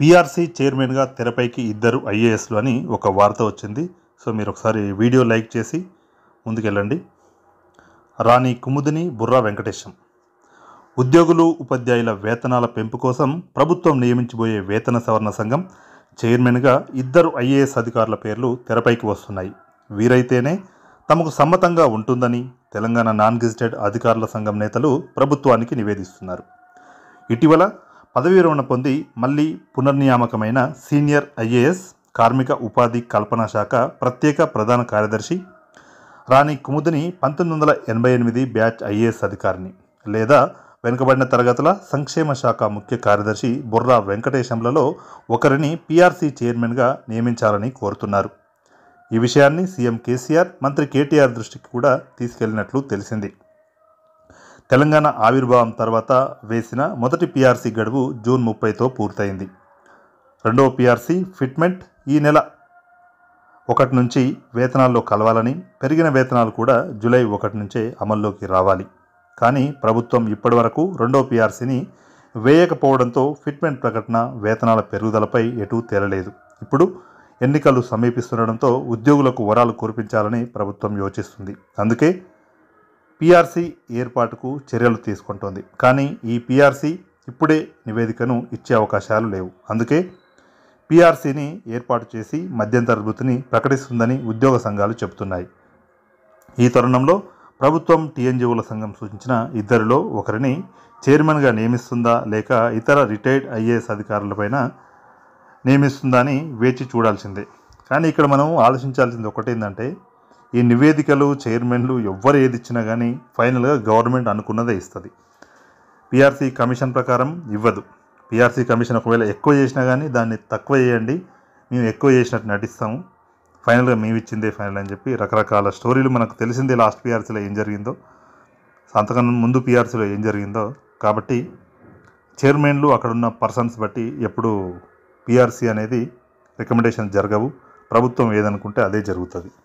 PRC చైర్మన్గా తెరపైకి ఇద్దరు ఐఏఎస్లు అని ఒక వార్త వచ్చింది సో మీరు ఒకసారి వీడియో లైక్ చేసి ముందుకెళ్ళండి రాణి కుముదిని బుర్రా వెంకటేశం ఉద్యోగులు ఉపాధ్యాయుల వేతనాల పెంపు కోసం ప్రభుత్వం నియమించబోయే వేతన సవరణ సంఘం చైర్మన్గా ఇద్దరు ఐఏఎస్ అధికారుల పేర్లు తెరపైకి వస్తున్నాయి వీరైతేనే తమకు సమ్మతంగా ఉంటుందని తెలంగాణ నాన్ గెజిటెడ్ అధికారుల సంఘం నేతలు ప్రభుత్వానికి నివేదిస్తున్నారు ఇటీవల పదవీ విరమణ పొంది మళ్ళీ పునర్నియామకమైన సీనియర్ ఐఏఎస్ కార్మిక ఉపాధి కల్పన శాఖ ప్రత్యేక ప్రధాన కార్యదర్శి రాణి కుముదిని పంతొమ్మిది వందల ఎనభై ఎనిమిది బ్యాచ్ ఐఏఎస్ అధికారిని లేదా వెనుకబడిన తరగతుల సంక్షేమ శాఖ ముఖ్య కార్యదర్శి బుర్రా వెంకటేశంలలో ఒకరిని పీఆర్సీ చైర్మన్గా నియమించాలని కోరుతున్నారు ఈ విషయాన్ని సీఎం కేసీఆర్ మంత్రి కేటీఆర్ దృష్టికి కూడా తీసుకెళ్లినట్లు తెలిసింది తెలంగాణ ఆవిర్భావం తర్వాత వేసిన మొదటి పీఆర్సీ గడువు జూన్ ముప్పైతో పూర్తయింది రెండవ పీఆర్సీ ఫిట్మెంట్ ఈ నెల ఒకటి నుంచి వేతనాల్లో కలవాలని పెరిగిన వేతనాలు కూడా జూలై ఒకటి నుంచే అమల్లోకి రావాలి కానీ ప్రభుత్వం ఇప్పటి వరకు రెండో పీఆర్సీని వేయకపోవడంతో ఫిట్మెంట్ ప్రకటన వేతనాల పెరుగుదలపై ఎటూ తేలలేదు ఇప్పుడు ఎన్నికలు సమీపిస్తుండడంతో ఉద్యోగులకు వరాలు కురిపించాలని ప్రభుత్వం యోచిస్తుంది అందుకే పీఆర్సీ ఏర్పాటుకు చర్యలు తీసుకుంటోంది కానీ ఈ పీఆర్సీ ఇప్పుడే నివేదికను ఇచ్చే అవకాశాలు లేవు అందుకే పీఆర్సీని ఏర్పాటు చేసి మధ్యంతర వృత్తిని ప్రకటిస్తుందని ఉద్యోగ సంఘాలు చెబుతున్నాయి ఈ తరుణంలో ప్రభుత్వం టీఎన్జీఓల సంఘం సూచించిన ఇద్దరిలో ఒకరిని చైర్మన్గా నియమిస్తుందా లేక ఇతర రిటైర్డ్ ఐఏఎస్ అధికారులపైన నియమిస్తుందా అని వేచి చూడాల్సిందే కానీ ఇక్కడ మనం ఆలోచించాల్సింది ఒకటి ఏంటంటే ఈ నివేదికలు చైర్మన్లు ఎవ్వరు ఏది ఇచ్చినా కానీ ఫైనల్గా గవర్నమెంట్ అనుకున్నదే ఇస్తుంది పిఆర్సీ కమిషన్ ప్రకారం ఇవ్వదు పిఆర్సీ కమిషన్ ఒకవేళ ఎక్కువ చేసినా కానీ దాన్ని తక్కువ చేయండి మేము ఎక్కువ చేసినట్టు నటిస్తాము ఫైనల్గా మేము ఇచ్చిందే ఫైనల్ అని చెప్పి రకరకాల స్టోరీలు మనకు తెలిసిందే లాస్ట్ పిఆర్సీలో ఏం జరిగిందో సంతకం ముందు పిఆర్సీలో ఏం జరిగిందో కాబట్టి చైర్మన్లు అక్కడున్న పర్సన్స్ బట్టి ఎప్పుడు పిఆర్సీ అనేది రికమెండేషన్ జరగవు ప్రభుత్వం ఏదనుకుంటే అదే జరుగుతుంది